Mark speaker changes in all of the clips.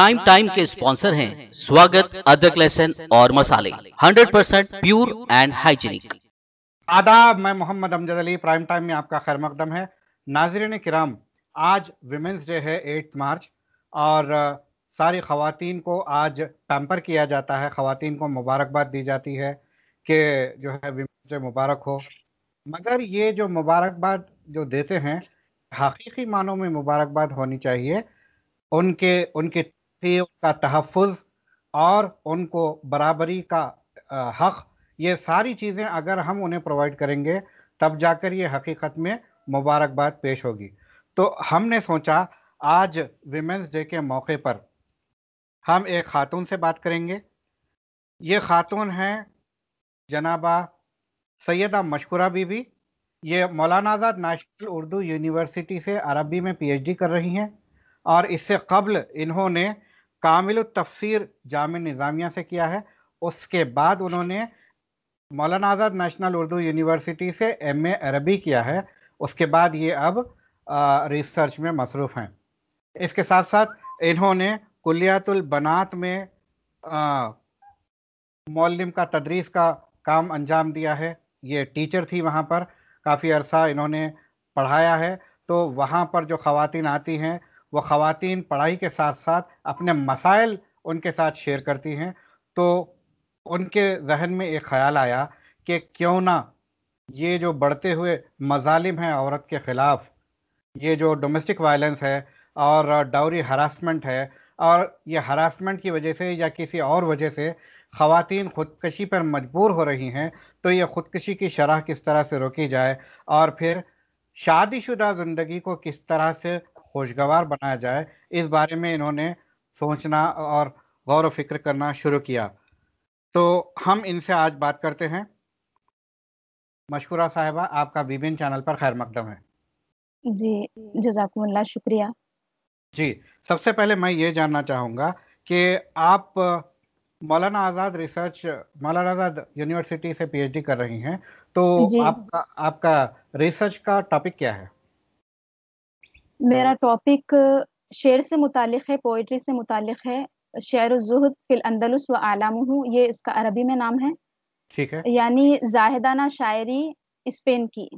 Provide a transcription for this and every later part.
Speaker 1: Prime time के sponsor हैं स्वागत अदरक लहसन और मसाले 100% परसेंट प्योर एंड हाइजीनिक आदाब मैं मोहम्मद अमजद अली प्राइम टाइम में आपका खैर मकदम है नाजरन किराम आज विमेंस डे है 8 मार्च और सारी खातन को आज पैम्पर किया जाता है खातन को मुबारकबाद दी जाती है कि जो है विमेंस डे मुबारक हो मगर ये जो मुबारकबाद जो देते हैं हकीकी मानों में मुबारकबाद होनी चाहिए उनके उनके पे उनका तहफ़ और उनको बराबरी का हक़ ये सारी चीज़ें अगर हम उन्हें प्रोवाइड करेंगे तब जाकर ये हकीकत में मुबारकबाद पेश होगी तो हमने सोचा आज विमेंस डे के मौके पर हम एक खातून से बात करेंगे ये खातून हैं जनाबा सैदा मशकूरा बीबी ये मौलाना आज़ाद नेशनल उर्दू यूनिवर्सिटी से अरबी में पीएचडी कर रही हैं और इससे कबल इन्होंने कामिल तफसीर जाम निज़ामिया से किया है उसके बाद उन्होंने मौलाना आज़ाद नेशनल उर्दू यूनिवर्सिटी से एम ए अरबी किया है उसके बाद ये अब आ, रिसर्च में मसरूफ़ हैं इसके साथ साथ इन्होंने कुलियातुलबनात में मौलम का तदरीस का काम अंजाम दिया है ये टीचर थी वहाँ पर काफ़ी अरसा इन्होंने पढ़ाया है तो वहाँ पर जो ख़वान आती हैं वो ख़वान पढ़ाई के साथ साथ अपने मसाइल उनके साथ शेयर करती हैं तो उनके जहन में एक ख्याल आया कि क्यों ना ये जो बढ़ते हुए मजालिम हैं औरत के ख़िलाफ़ ये जो डोमेस्टिक वायलेंस है और डाउरी हरासमेंट है और ये हरासमेंट की वजह से या किसी और वजह से ख़वान ख़ुदकशी पर मजबूर हो रही हैं तो ये ख़ुदकशी की शरह किस तरह से रोकी जाए और फिर शादीशुदा ज़िंदगी को किस तरह से खुशगवार बनाया जाए इस बारे में इन्होंने सोचना और गौर फिक्र करना शुरू किया तो हम इनसे आज बात करते हैं मशकूरा साहिबा आपका विभिन्न चैनल पर खैर मकदम है
Speaker 2: जी जजाकुमल्ला शुक्रिया
Speaker 1: जी सबसे पहले मैं ये जानना चाहूँगा कि आप मौलाना आज़ाद रिसर्च मौलाना आज़ाद यूनिवर्सिटी से पीएचडी कर रही हैं तो आपका आपका रिसर्च का टॉपिक क्या है
Speaker 2: मेरा टॉपिक हाँ। शेर से मुतालिक है पोइट्री से मुतालिक है शेर जुहद फिल अंदलुस व आलामू ये इसका अरबी में नाम है ठीक है यानी जाहिदाना शायरी स्पेन की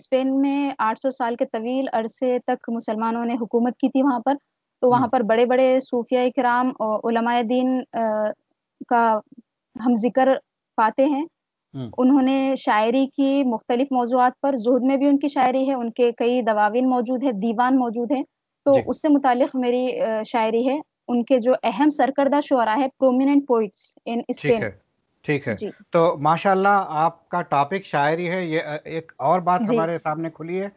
Speaker 2: स्पेन में 800 साल के तवील अरसे तक मुसलमानों ने हुकूमत की थी वहाँ पर तो वहाँ हम्म। पर बड़े बड़े सूफिया कराम और उलमाए दीन का हम जिक्र पाते हैं हम्म। उन्होंने शायरी की मुख्तलिफ मौजूद पर जहद में भी उनकी शायरी है उनके कई दवावीन मौजूद है दीवान मौजूद है तो उससे मुतक मेरी शायरी है उनके जो अहम सरकर्दा शुरा है प्रोमिनेंट पोइट्स इन स्पेन
Speaker 1: ठीक है तो माशाल्लाह आपका टॉपिक शायरी है ये एक और बात हमारे सामने खुली है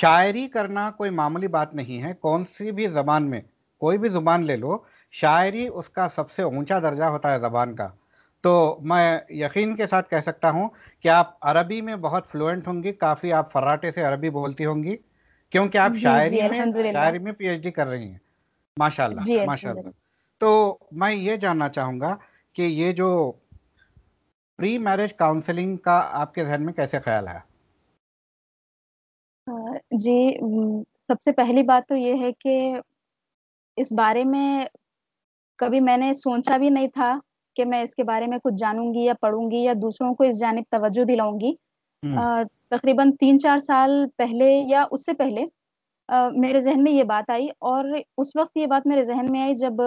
Speaker 1: शायरी करना कोई मामूली बात नहीं है कौन सी भी जबान में कोई भी जुबान ले लो शायरी उसका सबसे ऊंचा दर्जा होता है जबान का तो मैं यकीन के साथ कह सकता हूँ कि आप अरबी में बहुत फ्लुएंट होंगी काफ़ी आप फराटे से अरबी बोलती होंगी क्योंकि आप शायरी में शायरी में पीएचडी कर रही हैं माशाल्लाह माशाल्लाह तो मैं ये जानना चाहूँगा कि ये जो प्री मैरिज काउंसलिंग का आपके जहन में कैसे ख्याल है
Speaker 2: हाँ, जी सबसे पहली बात तो ये है कि इस बारे में कभी मैंने सोचा भी नहीं था कि मैं इसके बारे में कुछ जानूंगी या पढ़ूंगी या दूसरों को इस जानब तवज्जो दिलाऊंगी हम्म। तकरीबन तीन चार साल पहले या उससे पहले आ, मेरे जहन में ये बात आई और उस वक्त ये बात मेरे जहन में आई जब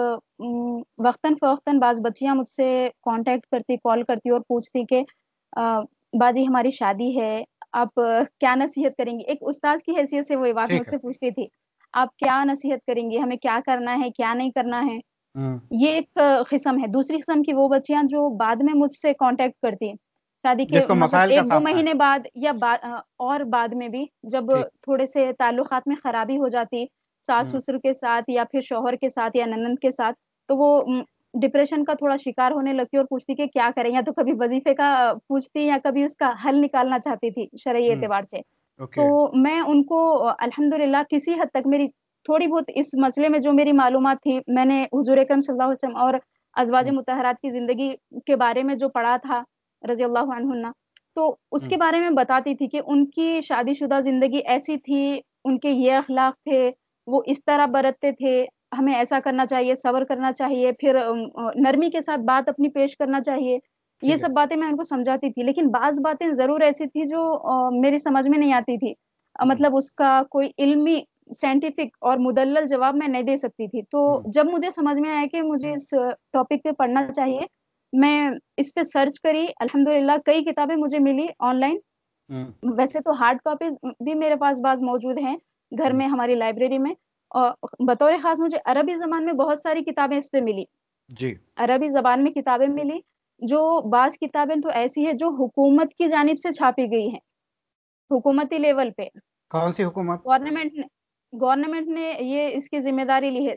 Speaker 2: वक्ता फ़वक्ता बाज़ बच्चियाँ मुझसे कांटेक्ट करती कॉल करती और पूछती कि बाजी हमारी शादी है आप क्या नसीहत करेंगी एक उस्ताद की हैसियत से वो ये बात मुझसे पूछती थी आप क्या नसीहत करेंगी हमें क्या करना है क्या नहीं करना है हम्म। ये एक किस्म है दूसरी किस्म की वो बच्चियां जो बाद में मुझसे कांटेक्ट करती हैं शादी के मतलब एक दो महीने बाद या बा, और बाद में भी जब थोड़े से ताल्लुकात में खराबी हो जाती सास हम्म। ससुर के साथ या फिर शोहर के साथ या ननंद के साथ तो वो डिप्रेशन का थोड़ा शिकार होने लगती और पूछती कि क्या करें या तो कभी वजीफे का पूछती या कभी उसका हल निकालना चाहती थी शरा हम्म। एतवार से तो मैं उनको अल्हम्दुलिल्लाह किसी हद तक मेरी थोड़ी बहुत इस मसले में जो मेरी मालूम थी मैंने हजूर अक्रम सल्लल्लाहु और अजवाज हम्म। मुतहरात की ज़िंदगी के बारे में जो पढ़ा था रजी अल्लाह तो उसके हम्म। बारे में बताती थी कि उनकी शादीशुदा ज़िंदगी ऐसी थी उनके ये अखलाक थे वो इस तरह बरतते थे हमें ऐसा करना चाहिए सबर करना चाहिए फिर नरमी के साथ बात अपनी पेश करना चाहिए ये सब बातें मैं उनको समझाती थी लेकिन बाज बातें ज़रूर ऐसी थी जो मेरी समझ में नहीं आती थी हम्म। मतलब उसका कोई इल्मी साइंटिफिक और मुदल जवाब मैं नहीं दे सकती थी तो हम्म। जब मुझे समझ में आया कि मुझे हम्म। इस टॉपिक पे पढ़ना चाहिए मैं इस पे सर्च करी अल्हम्दुलिल्लाह कई किताबें मुझे मिली ऑनलाइन हम्म। वैसे तो हार्ड कॉपी भी मेरे पास बाज मौजूद हैं घर में हमारी लाइब्रेरी में और बतौर खास मुझे अरबी जबान में बहुत सारी किताबें इस पे मिली जी अरबी जबान में किताबें मिली जो बाज किताबें तो ऐसी है जो हुकूमत की जानब से छापी गई है हुकूमती लेवल पे कौन सी हुकूमत गवर्नमेंट गवर्नमेंट ने ये इसकी जिम्मेदारी ली है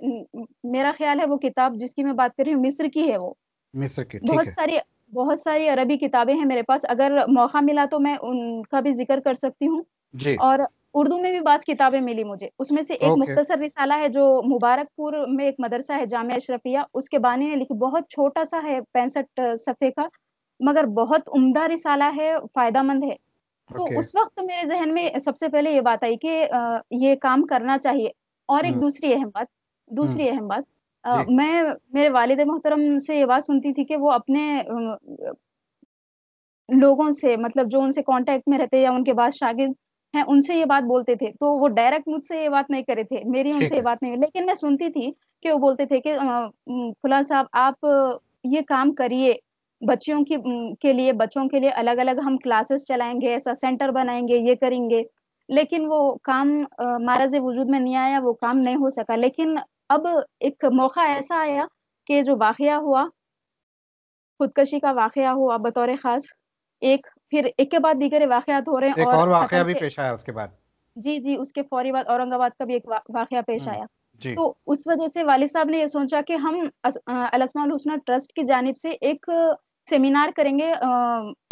Speaker 2: मेरा ख्याल है वो किताब जिसकी मैं बात कर रही हूँ मिस्र की है वो
Speaker 1: मिस्र की बहुत सारी
Speaker 2: बहुत सारी अरबी किताबें हैं मेरे पास अगर मौका मिला तो मैं उनका भी जिक्र कर सकती हूँ और उर्दू में भी बात किताबें मिली मुझे उसमें से एक मुख्तसर रिसाला है जो मुबारकपुर में एक मदरसा है जामिया अशरफिया उसके बानी ने लिखी बहुत छोटा सा है पैंसठ सफ़े का मगर बहुत उम्दा रिसाला है फायदा मंद है तो okay. उस वक्त मेरे जहन में सबसे पहले ये बात आई कि ये काम करना चाहिए और एक हम्म। दूसरी अहम बात हम्म। दूसरी अहम बात मैं मेरे वालिद मोहतरम से ये बात सुनती थी कि वो अपने लोगों से मतलब जो उनसे कांटेक्ट में रहते या उनके बाद शागि हैं उनसे ये बात बोलते थे तो वो डायरेक्ट मुझसे ये बात नहीं करे थे मेरी उनसे ये बात नहीं लेकिन मैं सुनती थी कि वो बोलते थे कि फुला साहब आप ये काम करिए बच्चियों की के लिए बच्चों के लिए अलग अलग हम क्लासेस चलाएंगे ऐसा सेंटर बनाएंगे ये करेंगे लेकिन वो काम महाराज वजूद में नहीं आया वो काम नहीं हो सका लेकिन अब एक मौका ऐसा आया कि जो वाक़ हुआ खुदकशी का वाक़ हुआ बतौर खास एक फिर एक के बाद दीगर वाक़ात हो रहे हैं और, और वाक़ा भी पेश आया उसके बाद जी जी उसके फौरी बाद औरंगाबाद का भी एक वाक़ पेश हम्म, आया तो उस वजह से वाली साहब ने ये सोचा कि हम अलसमा हुसना ट्रस्ट की जानब से एक सेमिनार करेंगे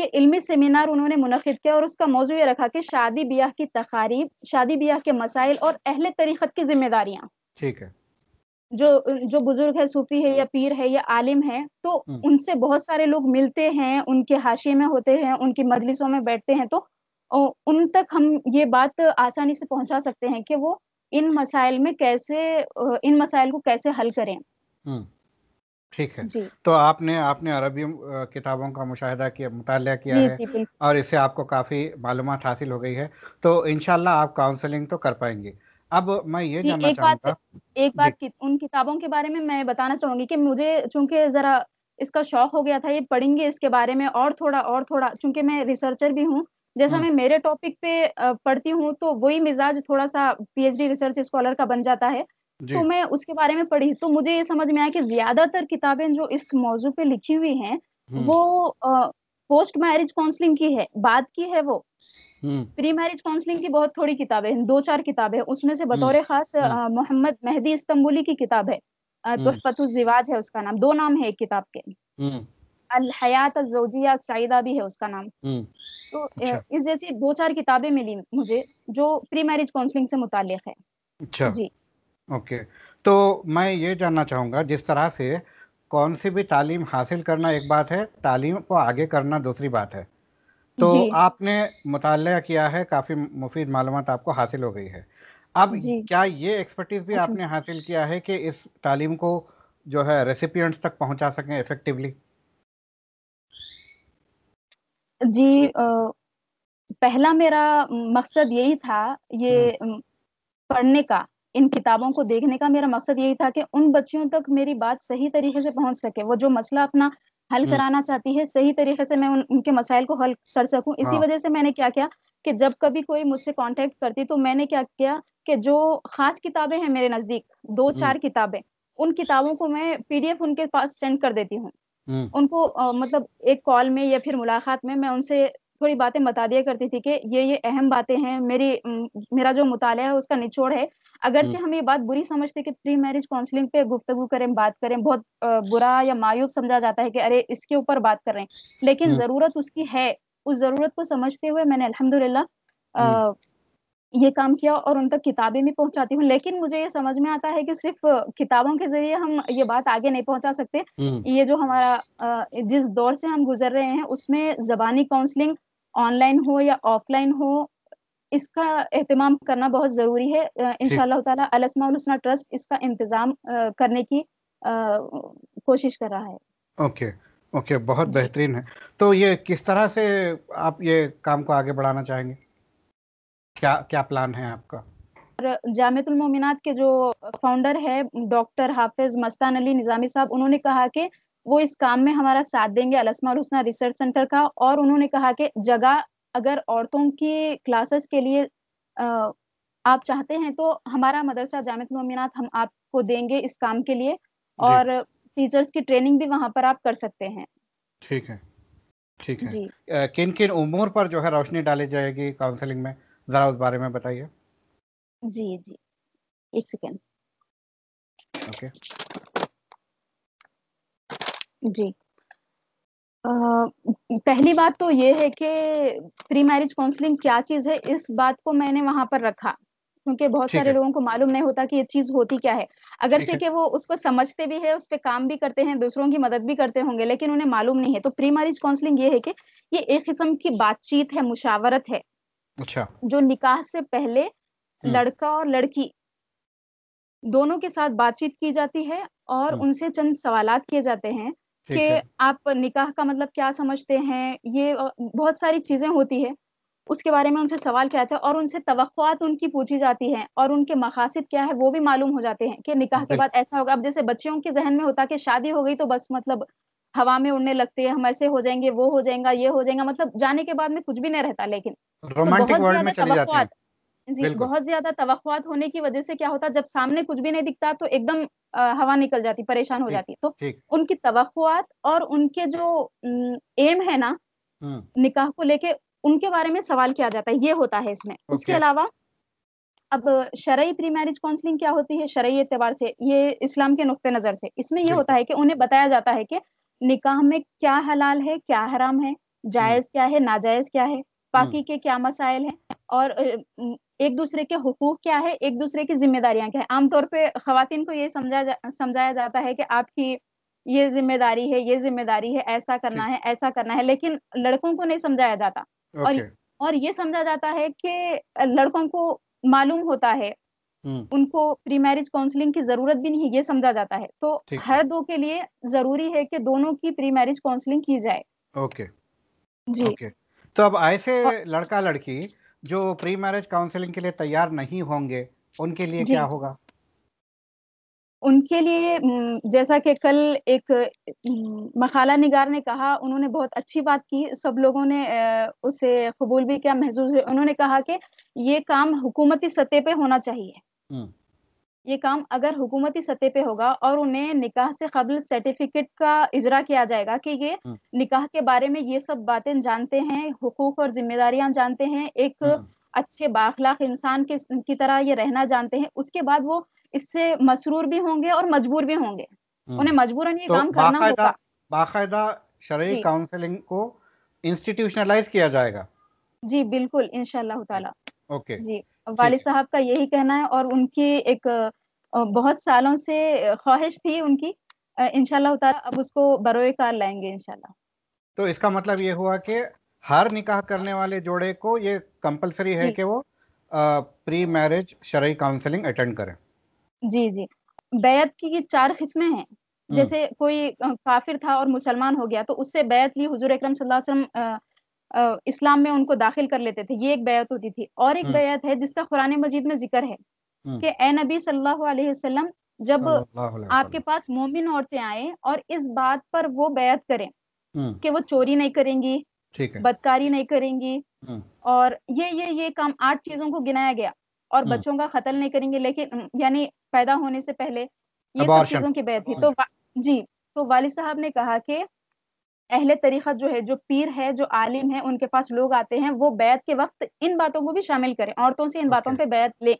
Speaker 2: ये इल्मी सेमिनार उन्होंने मुनद किया और उसका मौजू ये रखा कि शादी ब्याह की तकारीब शादी ब्याह के मसाइल और अहल तरीक़त की जिम्मेदारियाँ ठीक है जो जो बुजुर्ग है सूफी है या पीर है या आलिम है तो हम्म। उनसे बहुत सारे लोग मिलते हैं उनके हाशिए में होते हैं उनकी मजलिसों में बैठते हैं तो उन तक हम ये बात आसानी से पहुंचा सकते हैं कि वो इन मसाइल में कैसे इन मसाइल को कैसे हल करें
Speaker 1: हम्म। ठीक है जी तो आपने आपने अरबी किताबों का मुशाहिदा किया मुताला किया जी है जी और इससे आपको काफ़ी मालूम हासिल हो गई है तो इनशाला आप काउंसलिंग तो कर पाएंगे अब मैं ये जानना एक बात
Speaker 2: एक बात कि, उन किताबों के बारे में मैं बताना चाहूंगी कि मुझे चूंकि जरा इसका शौक हो गया था ये पढ़ेंगे इसके बारे में और थोड़ा और थोड़ा चूंकि मैं रिसर्चर भी हूँ जैसा हम्म। मैं मेरे टॉपिक पे पढ़ती हूँ तो वही मिजाज थोड़ा सा पीएचडी रिसर्च स्कॉलर का बन जाता है तो मैं उसके बारे में पढ़ी तो मुझे ये समझ में आया कि ज्यादातर किताबें जो इस मौजू पे लिखी हुई हैं हम्म। वो पोस्ट मैरिज काउंसलिंग की है बाद की है वो हम्म। प्री मैरिज काउंसलिंग की बहुत थोड़ी किताबें हैं दो चार किताबें हैं उसमें से बतौर हम्म। खास मोहम्मद मेहदी इस्तंबुली की किताब है तोहफतु जिवाज है उसका नाम दो नाम है एक किताब के अल हयात जोजिया सईदा भी है उसका नाम तो अच्छा। इस जैसी दो चार किताबें मिली मुझे जो प्री मैरिज काउंसलिंग से मुतालिक है
Speaker 1: अच्छा। जी ओके तो मैं ये जानना चाहूँगा जिस तरह से कौन सी भी तालीम हासिल करना एक बात है तालीम को आगे करना दूसरी बात है तो आपने मुताल किया है काफ़ी मुफीद मालूम आपको हासिल हो गई है अब क्या ये एक्सपर्टीज भी हम्म। आपने हासिल किया है कि इस तालीम को जो है रेसिपियंट्स तक पहुंचा सकें इफेक्टिवली
Speaker 2: जी पहला मेरा मकसद यही था ये हम्म। पढ़ने का इन किताबों को देखने का मेरा मकसद यही था कि उन बच्चियों तक मेरी बात सही तरीके से पहुंच सके वो जो मसला अपना हल हम्म। कराना चाहती है सही तरीके से मैं उन, उनके मसाइल को हल कर सकूं इसी हाँ। वजह से मैंने क्या किया कि जब कभी कोई मुझसे कांटेक्ट करती तो मैंने क्या किया कि जो खास किताबें हैं मेरे नजदीक दो हम्म। चार किताबें उन किताबों को मैं पीडीएफ उनके पास सेंड कर देती हूँ हम्म। उनको आ, मतलब एक कॉल में या फिर मुलाकात में मैं उनसे थोड़ी बातें बता दिया करती थी कि ये ये अहम बातें हैं मेरी मेरा जो मुताला है उसका निचोड़ है अगरचे हम्म। हम ये बात बुरी समझते कि प्री मैरिज काउंसलिंग पे गुफ्तगु करें बात करें बहुत बुरा या मायूब समझा जाता है कि अरे इसके ऊपर बात कर रहे हैं लेकिन हम्म। जरूरत उसकी है उस जरूरत को समझते हुए मैंने अल्हम्दुलिल्लाह हम्म। ये काम किया और उन तक किताबें भी पहुंचाती हूँ लेकिन मुझे ये समझ में आता है कि सिर्फ किताबों के जरिए हम ये बात आगे नहीं पहुंचा सकते ये जो हमारा जिस दौर से हम गुजर रहे हैं उसमें जबानी काउंसलिंग ऑनलाइन हो या ऑफलाइन हो इसका एहतमाम करना बहुत जरूरी है इनशाला अलसमा ट्रस्ट इसका इंतजाम करने की कोशिश कर रहा है
Speaker 1: ओके ओके बहुत बेहतरीन है तो ये किस तरह से आप ये काम को आगे बढ़ाना चाहेंगे क्या क्या प्लान है आपका
Speaker 2: जामतुल मोमिनात के जो फाउंडर है डॉक्टर हाफिज मस्तान अली निजामी साहब उन्होंने कहा कि वो इस काम में हमारा साथ देंगे अलसमा और रिसर्च सेंटर का और उन्होंने कहा कि जगह अगर औरतों की क्लासेस के लिए आप चाहते हैं तो हमारा मदरसा जामत मोमिनात हम आपको देंगे इस काम के लिए और टीचर्स की ट्रेनिंग भी वहाँ पर आप कर सकते हैं
Speaker 1: ठीक है ठीक है जी किन किन उमूर पर जो है रोशनी डाली जाएगी काउंसलिंग में जरा उस बारे में बताइए
Speaker 2: जी जी एक सेकेंड ओके okay. जी आ, पहली बात तो ये है कि प्री मैरिज काउंसलिंग क्या चीज है इस बात को मैंने वहां पर रखा क्योंकि बहुत सारे लोगों को मालूम नहीं होता कि ये चीज होती क्या है अगरचे कि वो उसको समझते भी है उस पर काम भी करते हैं दूसरों की मदद भी करते होंगे लेकिन उन्हें मालूम नहीं है तो प्री मैरिज काउंसलिंग ये है कि ये एक किस्म की बातचीत है मुशावरत है अच्छा जो निकाह से पहले हम्म। लड़का और लड़की दोनों के साथ बातचीत की जाती है और हम्म। उनसे चंद सवाल किए जाते हैं कि आप निकाह का मतलब क्या समझते हैं ये बहुत सारी चीज़ें होती है उसके बारे में उनसे सवाल किया जाता है और उनसे तो उनकी पूछी जाती है और उनके मकासद क्या है वो भी मालूम हो जाते हैं कि निकाह के बाद ऐसा होगा अब जैसे बच्चों के जहन में होता है कि शादी हो गई तो बस मतलब हवा में उड़ने लगते हैं हम ऐसे हो जाएंगे वो हो जाएगा ये हो जाएगा मतलब जाने के बाद में कुछ भी नहीं रहता लेकिन तो रोमांटिक बहुत वर्ल्ड में ज्यादा चले जाते हैं जी बहुत ज्यादा तवक्त होने की वजह से क्या होता जब सामने कुछ भी नहीं दिखता तो एकदम हवा निकल जाती परेशान हो जाती तो उनकी तवक्त और उनके जो एम है ना निकाह को लेके उनके बारे में सवाल किया जाता है ये होता है इसमें उसके अलावा अब शरय प्री मैरिज काउंसलिंग क्या होती है शरय एतबार से ये इस्लाम के नुक़ नज़र से इसमें ये होता है कि उन्हें बताया जाता है कि निकाह में क्या हलाल है क्या हराम है जायज़ क्या है नाजायज़ क्या है बाकी के क्या मसाइल हैं और एक दूसरे के हकूक क्या है एक दूसरे की जिम्मेदारियां क्या है आमतौर पर खातन को ये समझा जा, समझाया जाता है कि आपकी ये जिम्मेदारी है ये जिम्मेदारी है ऐसा करना है ऐसा करना है लेकिन लड़कों को नहीं समझाया जाता okay. और और ये समझा जाता है कि लड़कों को मालूम होता है हम्म। उनको प्री मैरिज काउंसलिंग की जरूरत भी नहीं ये समझा जाता है तो हर दो के लिए जरूरी है कि दोनों की प्री मैरिज काउंसलिंग की जाए
Speaker 1: ओके okay. जी ओके okay. तो अब ऐसे लड़का लड़की जो प्री मैरिज काउंसलिंग के लिए तैयार नहीं होंगे उनके लिए क्या होगा
Speaker 2: उनके लिए जैसा कि कल एक मखाला निगार ने कहा उन्होंने बहुत अच्छी बात की सब लोगों ने उसे कबूल भी किया महसूस उन्होंने कहा कि ये काम हुकूमती सतह पे होना चाहिए हम्म। ये काम अगर हुकूमती सतह पे होगा और उन्हें निकाह से कबल सर्टिफिकेट का इजरा किया जाएगा कि ये हम्म। निकाह के बारे में ये सब बातें जानते हैं हुकूक और जिम्मेदारियां जानते हैं एक हम्म। अच्छे बाखलाक इंसान के की तरह ये रहना जानते हैं उसके बाद वो इससे मसरूर भी होंगे और मजबूर भी होंगे हम्म। उन्हें मजबूरन ये तो काम करना होगा
Speaker 1: बाकायदा शरय काउंसलिंग को इंस्टीट्यूशनलाइज किया जाएगा
Speaker 2: जी बिल्कुल इनशाला ओके जी वाले साहब का यही कहना है और उनकी एक बहुत सालों से ख्वाहिश थी उनकी इनशाला इंशाल्लाह अब उसको बरोए कार लाएंगे इनशाला
Speaker 1: तो इसका मतलब ये हुआ कि हर निकाह करने वाले जोड़े को ये कंपलसरी है कि वो प्री मैरिज शरई काउंसलिंग अटेंड करें
Speaker 2: जी जी बैत की चार किस्में हैं
Speaker 1: हम्म। जैसे
Speaker 2: कोई काफिर था और मुसलमान हो गया तो उससे बैत ली हुजूर अकरम सल्लल्लाहु अलैहि वसल्लम इस्लाम में उनको दाखिल कर लेते थे ये एक बैत होती थी और एक हम्म। बैत है जिसका कुरान मजीद में जिक्र है हम्म। कि ए नबी सल्लल्लाहु अलैहि वसल्लम जब आपके पास मोमिन औरतें आए और इस बात पर वो बैत करें हम्म। कि वो चोरी नहीं करेंगी बदकारी नहीं करेंगी और ये ये ये काम आठ चीजों को गिनाया गया और बच्चों का कतल नहीं करेंगे लेकिन यानी पैदा होने से पहले ये सब चीजों की बैत थी तो जी तो वाली साहब ने कहा कि अहले तरीक़त जो है जो पीर है जो आलिम है उनके पास लोग आते हैं वो बैत के वक्त इन बातों को भी शामिल करें औरतों से इन बातों पे बैत लें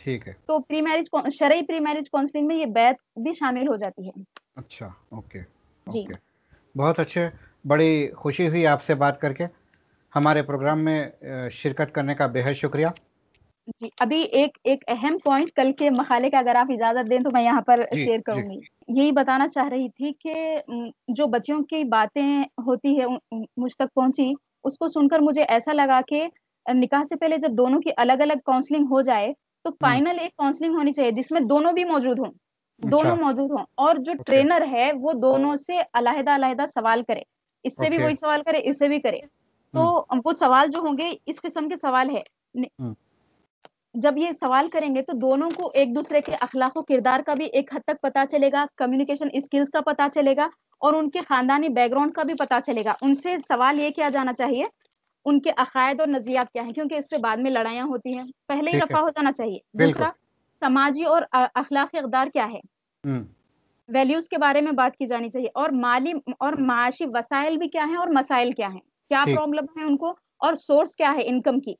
Speaker 2: ठीक है तो प्री मैरिज शरई प्री मैरिज काउंसलिंग में ये बैत भी शामिल हो जाती है
Speaker 1: अच्छा ओके जी ओके, बहुत अच्छे बड़ी खुशी हुई आपसे बात करके हमारे प्रोग्राम में शिरकत करने का बेहद शुक्रिया
Speaker 2: जी अभी एक एक अहम पॉइंट कल के मखाले का अगर आप इजाजत दें तो मैं यहाँ पर शेयर करूंगी यही बताना चाह रही थी कि जो बच्चों की बातें होती है मुझ तक पहुंची उसको सुनकर मुझे ऐसा लगा कि निकाह से पहले जब दोनों की अलग अलग काउंसलिंग हो जाए तो फाइनल एक काउंसलिंग होनी चाहिए जिसमें दोनों भी मौजूद हों दोनों अच्छा। मौजूद हों और जो ट्रेनर है वो दोनों से अलहदा अलहदा सवाल करे इससे भी वही सवाल करे इससे भी करे तो वो सवाल जो होंगे इस किस्म के सवाल है जब ये सवाल करेंगे तो दोनों को एक दूसरे के अखलाको किरदार का भी एक हद तक पता चलेगा कम्युनिकेशन स्किल्स का पता चलेगा और उनके खानदानी बैकग्राउंड का भी पता चलेगा उनसे सवाल ये किया जाना चाहिए उनके अकायद और नजरियात क्या है क्योंकि इस पे बाद में लड़ाइयाँ होती हैं पहले ही रफा हो जाना चाहिए दूसरा समाजी और अखलाक अकदार क्या है वैल्यूज हम्म। के बारे में बात की जानी चाहिए और माली और माशी वसाइल भी क्या है और मसाइल क्या है क्या प्रॉब्लम है उनको और सोर्स क्या है इनकम की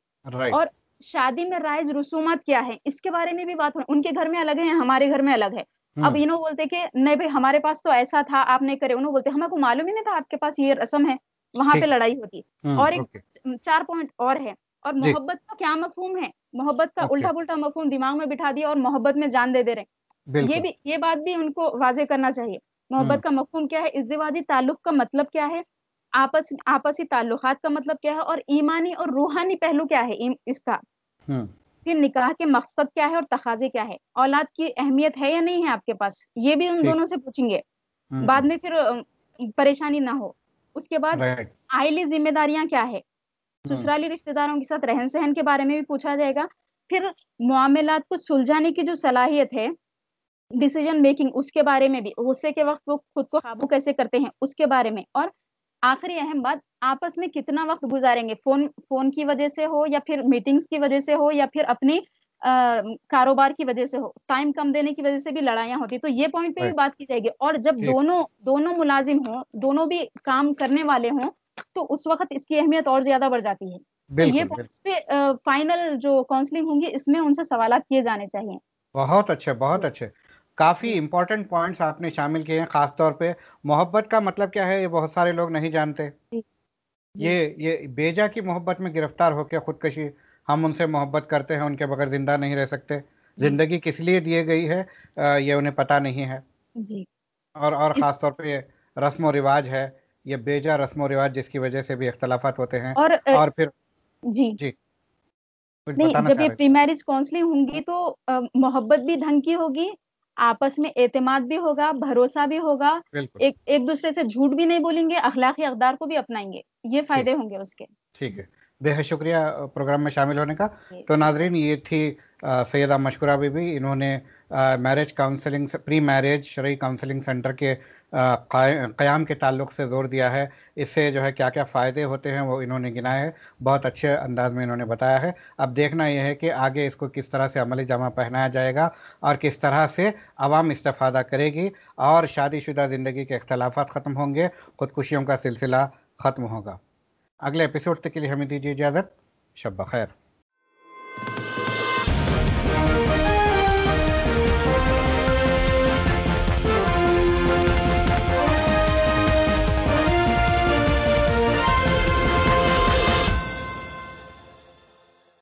Speaker 2: और शादी में राइज रसूमत क्या है इसके बारे में भी बात उनके घर में अलग है हमारे घर में अलग है अब इनो हम्म। बोलते कि नहीं भाई हमारे पास तो ऐसा था आपने करे उन्होंने बोलते हमें को मालूम ही नहीं था आपके पास ये रस्म है वहां पे लड़ाई होती है हम्म, और एक चार पॉइंट और है और मोहब्बत का क्या मफहूम है मोहब्बत का उल्टा पुल्टा मफहूम दिमाग में बिठा दिया और मोहब्बत में जान दे दे
Speaker 1: रहे ये
Speaker 2: भी ये बात भी उनको वाजे करना चाहिए मोहब्बत हम्म। का मफहूम क्या है दिवाजी ताल्लुक का मतलब क्या है आपस आपसी ताल्लुकात का मतलब क्या है और ईमानी और रूहानी पहलू क्या है इसका फिर हम्म। निकाह के मकसद क्या है और तकाजे क्या है औलाद की अहमियत है या नहीं है आपके पास ये भी उन दोनों से पूछेंगे हम्म। बाद में फिर परेशानी ना हो उसके बाद आयली जिम्मेदारियां क्या है
Speaker 1: हम्म।
Speaker 2: ससुराली रिश्तेदारों के साथ रहन सहन के बारे में भी पूछा जाएगा फिर मामला को सुलझाने की जो सलाहियत है डिसीजन मेकिंग उसके बारे में भी गुस्से के वक्त वो खुद को काबू कैसे करते हैं उसके बारे में और आखिरी अहम बात आपस में कितना वक्त गुजारेंगे फोन फोन की वजह से हो या फिर मीटिंग्स की वजह से हो या फिर अपनी कारोबार की वजह से हो टाइम कम देने की वजह से भी लड़ाइयाँ होती तो ये पॉइंट पे भी बात की जाएगी और जब दोनों दोनों मुलाजिम हो दोनों भी काम करने वाले हों तो उस वक्त इसकी अहमियत और ज्यादा बढ़ जाती है तो ये पॉइंट्स पे फाइनल जो काउंसलिंग होंगी इसमें उनसे सवाल किए जाने चाहिए
Speaker 1: बहुत अच्छे बहुत अच्छे काफ़ी इम्पोर्टेंट पॉइंट्स आपने शामिल किए हैं ख़ासतौर पे मोहब्बत का मतलब क्या है ये बहुत सारे लोग नहीं जानते ये ये बेजा की मोहब्बत में गिरफ्तार होकर खुदकशी हम उनसे मोहब्बत करते हैं उनके बगैर ज़िंदा नहीं रह सकते ज़िंदगी किस लिए दिए गई है ये उन्हें पता नहीं है जी। और और ख़ास तौर पर ये रस्म व रिवाज है ये बेजा रस्म व रिवाज जिसकी वजह से भी इख्तलाफात होते हैं और, और फिर जी जी नहीं जब ये प्री
Speaker 2: मैरिज काउंसलिंग होंगी तो मोहब्बत भी ढंग की होगी आपस में एतमाद भी होगा भरोसा भी होगा एक एक दूसरे से झूठ भी नहीं बोलेंगे अखलाकी अकदार को भी अपनाएंगे ये फायदे होंगे उसके
Speaker 1: ठीक है बेहद शुक्रिया प्रोग्राम में शामिल होने का तो नाजरीन ये थी सैदा मशकुरा बीबी इन्होंने मैरिज काउंसलिंग प्री मैरिज शरी काउंसलिंग सेंटर के क़्याम के ताल्लुक से ज़ोर दिया है इससे जो है क्या क्या फ़ायदे होते हैं वो इन्होंने गिनाए हैं बहुत अच्छे अंदाज में इन्होंने बताया है अब देखना यह है कि आगे इसको किस तरह से अमल जामा पहनाया जाएगा और किस तरह से आवाम इस्ता करेगी और शादीशुदा ज़िंदगी के अख्तलाफा ख़त्म होंगे ख़ुदकुशियों का सिलसिला ख़त्म होगा अगले एपिसोड तक के लिए हमें दीजिए इजाज़त शब खैर